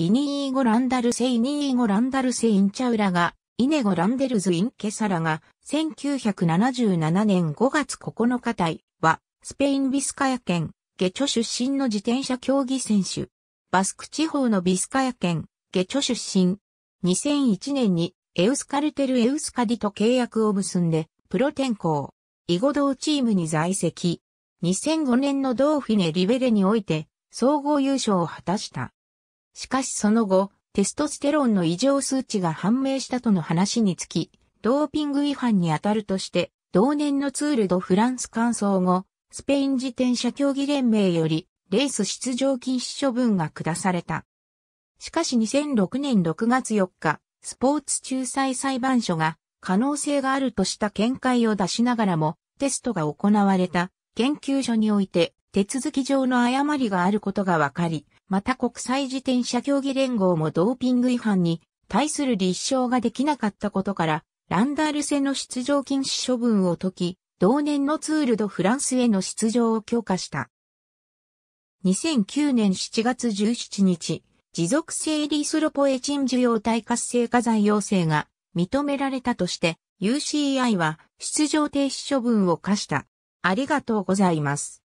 イニーゴランダルセイニーゴランダルセインチャウラが、イネゴランデルズ・インケサラが、1977年5月9日台は、スペインビスカヤ県、ゲチョ出身の自転車競技選手。バスク地方のビスカヤ県、ゲチョ出身。2001年に、エウスカルテル・エウスカディと契約を結んで、プロ転向。イゴ道チームに在籍。2005年のドーフィネ・リベレにおいて、総合優勝を果たした。しかしその後、テストステロンの異常数値が判明したとの話につき、ドーピング違反に当たるとして、同年のツールドフランス完走後、スペイン自転車競技連盟より、レース出場禁止処分が下された。しかし2006年6月4日、スポーツ仲裁裁判所が可能性があるとした見解を出しながらも、テストが行われた研究所において手続き上の誤りがあることが分かり、また国際自転車競技連合もドーピング違反に対する立証ができなかったことから、ランダールセの出場禁止処分を解き、同年のツールドフランスへの出場を強化した。2009年7月17日、持続性リースロポエチン需要体活性化剤要請が認められたとして、UCI は出場停止処分を課した。ありがとうございます。